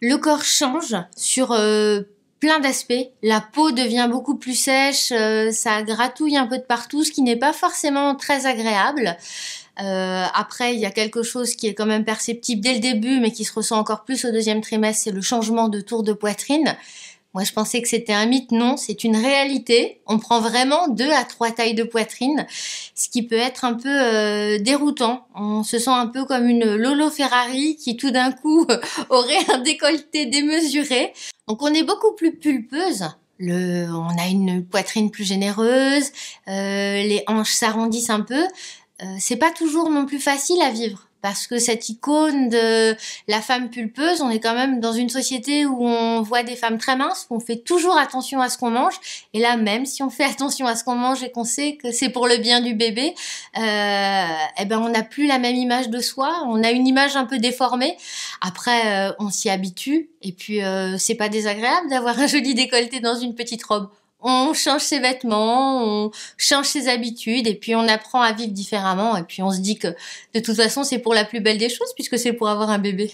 le corps change sur euh, plein d'aspects. La peau devient beaucoup plus sèche, euh, ça gratouille un peu de partout, ce qui n'est pas forcément très agréable. Euh, après, il y a quelque chose qui est quand même perceptible dès le début, mais qui se ressent encore plus au deuxième trimestre, c'est le changement de tour de poitrine. Moi, je pensais que c'était un mythe. Non, c'est une réalité. On prend vraiment deux à trois tailles de poitrine, ce qui peut être un peu euh, déroutant. On se sent un peu comme une Lolo Ferrari qui tout d'un coup aurait un décolleté démesuré. Donc, on est beaucoup plus pulpeuse on a une poitrine plus généreuse, euh, les hanches s'arrondissent un peu. Euh, c'est pas toujours non plus facile à vivre parce que cette icône de la femme pulpeuse, on est quand même dans une société où on voit des femmes très minces, qu'on fait toujours attention à ce qu'on mange. Et là, même si on fait attention à ce qu'on mange et qu'on sait que c'est pour le bien du bébé, euh, eh ben on n'a plus la même image de soi. On a une image un peu déformée. Après, euh, on s'y habitue. Et puis, euh, c'est pas désagréable d'avoir un joli décolleté dans une petite robe on change ses vêtements, on change ses habitudes et puis on apprend à vivre différemment et puis on se dit que de toute façon c'est pour la plus belle des choses puisque c'est pour avoir un bébé.